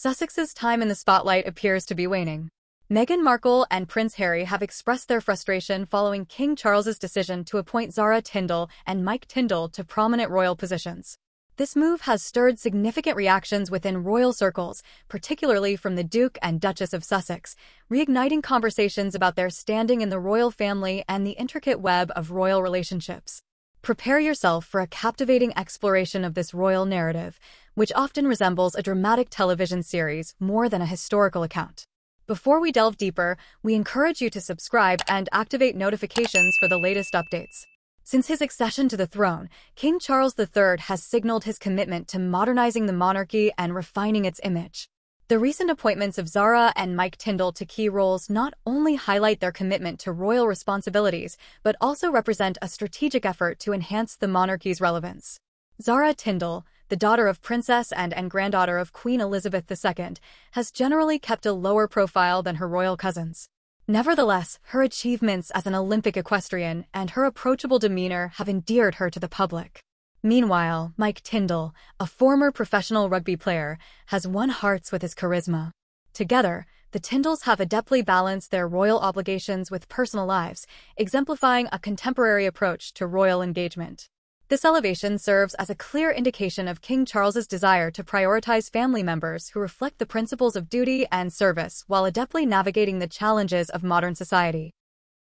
Sussex's time in the spotlight appears to be waning. Meghan Markle and Prince Harry have expressed their frustration following King Charles's decision to appoint Zara Tyndall and Mike Tyndall to prominent royal positions. This move has stirred significant reactions within royal circles, particularly from the Duke and Duchess of Sussex, reigniting conversations about their standing in the royal family and the intricate web of royal relationships. Prepare yourself for a captivating exploration of this royal narrative, which often resembles a dramatic television series more than a historical account. Before we delve deeper, we encourage you to subscribe and activate notifications for the latest updates. Since his accession to the throne, King Charles III has signaled his commitment to modernizing the monarchy and refining its image. The recent appointments of Zara and Mike Tyndall to key roles not only highlight their commitment to royal responsibilities, but also represent a strategic effort to enhance the monarchy's relevance. Zara Tyndall, the daughter of Princess and, and granddaughter of Queen Elizabeth II, has generally kept a lower profile than her royal cousins. Nevertheless, her achievements as an Olympic equestrian and her approachable demeanor have endeared her to the public. Meanwhile, Mike Tyndall, a former professional rugby player, has won hearts with his charisma. Together, the Tyndalls have adeptly balanced their royal obligations with personal lives, exemplifying a contemporary approach to royal engagement. This elevation serves as a clear indication of King Charles's desire to prioritize family members who reflect the principles of duty and service while adeptly navigating the challenges of modern society.